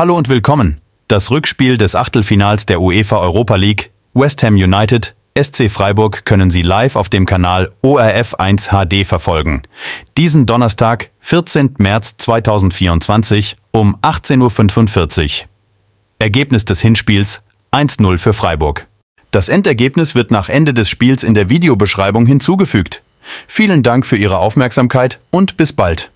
Hallo und willkommen. Das Rückspiel des Achtelfinals der UEFA Europa League, West Ham United, SC Freiburg können Sie live auf dem Kanal ORF1 HD verfolgen. Diesen Donnerstag, 14. März 2024 um 18.45 Uhr. Ergebnis des Hinspiels 1-0 für Freiburg. Das Endergebnis wird nach Ende des Spiels in der Videobeschreibung hinzugefügt. Vielen Dank für Ihre Aufmerksamkeit und bis bald.